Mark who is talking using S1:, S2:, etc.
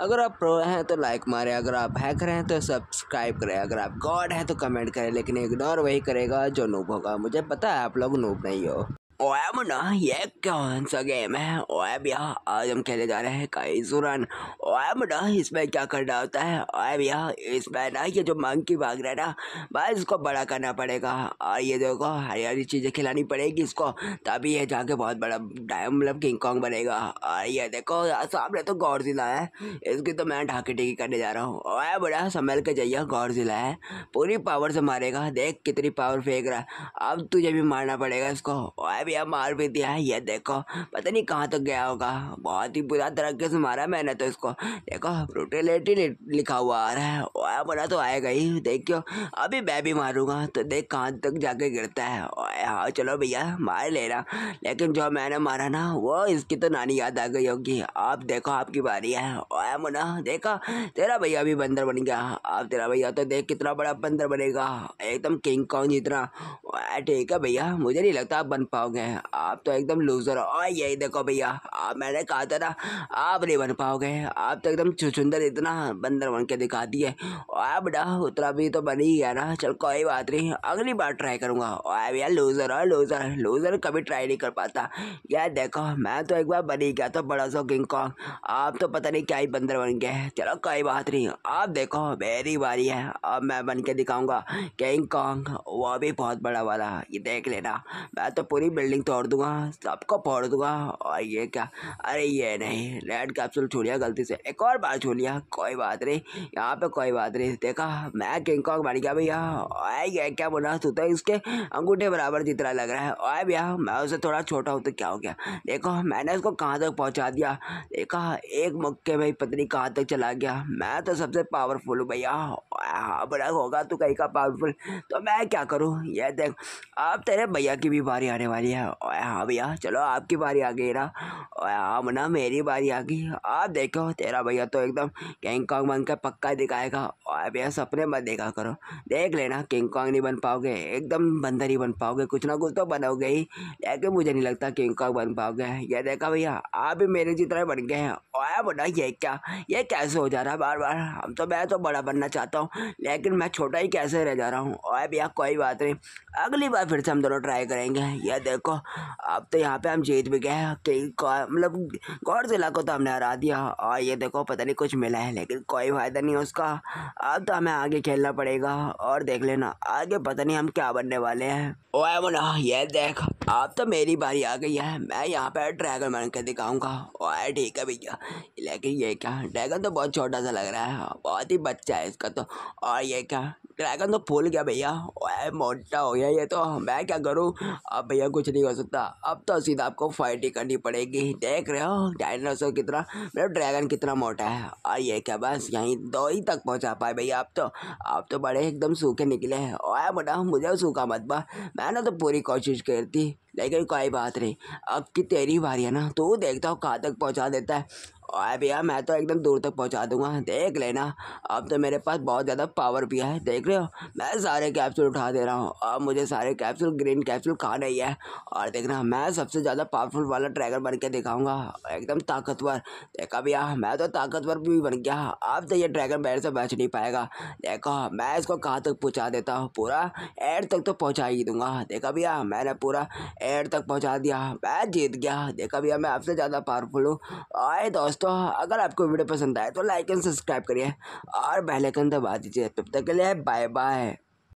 S1: अगर आप प्रो हैं तो लाइक मारें अगर आप हैकर हैं तो सब्सक्राइब करें अगर आप गॉड हैं तो कमेंट करें लेकिन इग्नोर वही करेगा जो नूब होगा मुझे पता है आप लोग नूब नहीं हो ओए मुन्ना ये कौन सा गेम है ओए भैया आज हम खेले जा रहे हैं कई सुरन ओए मुन्ना इसमें क्या करना होता है ओए भैया इसमें ना ये जो मंकी भाग रहा है ना भाई इसको बड़ा करना पड़ेगा और ये देखो हरी हरी चीज़ें खिलानी पड़ेगी इसको तभी ये जाके बहुत बड़ा डायम मतलब किंग कॉन्ग बनेगा और ये देखो सामने तो गौर जिला है इसकी तो मैं ढाके टिकी करने जा रहा हूँ ओए मुन्ना संभल के जाइए गौर जिला है पूरी पावर से मारेगा देख कितनी पावर फेंक रहा है अब तुझे भी मारना पड़ेगा इसको ओए भैया मार भी दिया है ये देखो पता नहीं कहाँ तक तो गया होगा बहुत ही बुरा तरीके से मारा मैंने तो इसको देखो ब्रूटेलिटी लिखा हुआ आ रहा है ओया बोला तो आएगा ही देखियो अभी मैं भी मारूंगा तो देख कहाँ तक तो जाके गिरता है हाँ चलो भैया मार लेना लेकिन जो मैंने मारा ना वो इसकी तो नानी याद आ गई होगी आप देखो आपकी बारी है ओया मुना देखा तेरा भैया भी बंदर बन गया आप तेरा भैया तो देख कितना बड़ा बंदर बनेगा एकदम किंग कौन जितना ठीक है भैया मुझे नहीं लगता आप बन पाओगे गए हैं आप तो एकदम लूजर हो और यही देखो भैया आप मैंने कहा था ना आप नहीं बन पाओगे आप तो एकदम चुचुंदर इतना बंदर बन के दिखा दिए अब ना उतना भी तो बन ही गया ना चल कोई बात नहीं अगली बार ट्राई करूँगा और भैया लूजर और लूजर लूजर कभी ट्राई नहीं कर पाता यार देखो मैं तो एक बार बन ही गया था बड़ा सो किंग कॉन्ग आप तो पता नहीं क्या ही बंदर बन गए चलो कोई बात नहीं आप देखो मेरी बारी है अब मैं बन के दिखाऊँगा किंग कॉन्ग वो भी बहुत बड़ा वाला ये देख लेना मैं तो पूरी बिल्डिंग तोड़ दूंगा सबको फोड़ दूंगा और ये क्या अरे ये नहीं रेड कैप्सूल छू लिया गलती से एक और बार छू लिया कोई बात नहीं यहाँ पे कोई बात नहीं देखा मैं किंग कॉक बन गया भैया और ये क्या बोला तू तो इसके अंगूठे बराबर जितना लग रहा है और भैया मैं उसे थोड़ा छोटा हूँ तो क्या हो गया देखो मैंने उसको कहाँ तक पहुँचा दिया देखा एक मक्के में पत्नी कहाँ तक चला गया मैं तो सबसे पावरफुल हूँ भैया हाँ, बड़ा होगा तू कहीं का पावरफुल तो मैं क्या करूँ ये देख अब तेरे भैया की बीमारी आने वाली है है हाँ भैया चलो आपकी बारी आ गई ना हाँ मना मेरी बारी आ गई आप देखो तेरा भैया तो एकदम किंग कॉन्ग बन के पक्का दिखाएगा और हाँ भैया सपने मत देखा करो देख लेना किंग कॉन्ग नहीं बन पाओगे एकदम बंदर ही बन पाओगे कुछ ना कुछ तो बनोगे ही लेकिन मुझे नहीं लगता किंग कॉन्ग बन पाओगे यह देखा भैया आप भी मेरे जितना बन गए हैं और बड़ा ये क्या ये कैसे हो जा रहा है बार बार हम तो मैं तो बड़ा बनना चाहता हूँ लेकिन मैं छोटा ही कैसे रह जा रहा हूँ ओए भैया कोई बात नहीं अगली बार फिर से हम दोनों ट्राई करेंगे ये देखो अब तो यहाँ पे हम जीत भी गए तो कि मतलब गौर जिला को तो हमने हरा दिया और ये देखो पता नहीं कुछ मिला है लेकिन कोई फ़ायदा नहीं उसका अब तो हमें आगे खेलना पड़ेगा और देख लेना आगे पता नहीं हम क्या बनने वाले हैं ओए मुना ये देख अब तो मेरी बारी आ गई है मैं यहाँ पर ड्रैगन बन के दिखाऊँगा और ठीक है भैया लेकिन ये क्या ड्रैगन तो बहुत छोटा सा लग रहा है बहुत ही बच्चा है इसका तो और ये क्या ड्रैगन तो फूल गया भैया ओए मोटा हो गया ये तो मैं क्या करूँ अब भैया कुछ नहीं हो सकता अब तो सीधा आपको फाइट ही करनी पड़ेगी देख रहे हो डायनासोर कितना मेरा ड्रैगन कितना मोटा है और ये क्या बस यहीं दो ही तक पहुँचा पाए भैया आप तो आप तो बड़े एकदम सूखे निकले हैं ओए मोटा मुझे सूखा मत बा मैंने तो पूरी कोशिश करती लेकिन कोई बात नहीं अब की तेरी बारी है ना तू देखता हो कहाँ तक पहुँचा देता है और भैया मैं तो एकदम दूर तक पहुंचा दूंगा देख लेना अब तो मेरे पास बहुत ज़्यादा पावर भी है देख रहे हो मैं सारे कैप्सूल उठा दे रहा हूँ अब मुझे सारे कैप्सूल ग्रीन कैप्सूल खा रही है और देखना मैं सबसे ज़्यादा पावरफुल वाला ड्रैगन बन के दिखाऊँगा एकदम ताकतवर देखा भैया मैं तो ताकतवर भी बन गया अब तो ये ड्रैगन बैर से बच नहीं पाएगा देखो मैं इसको कहाँ तक पहुँचा देता हूँ पूरा एड तक तो पहुँचा ही दूंगा देखा भैया मैंने पूरा एड तक पहुँचा दिया मैं जीत गया देखा भैया मैं आपसे ज़्यादा पावरफुल हूँ आए दोस्तों तो अगर आपको वीडियो पसंद आए तो लाइक एंड सब्सक्राइब करिए और बेल आइकन दबा दीजिए तब तक के लिए बाय बाय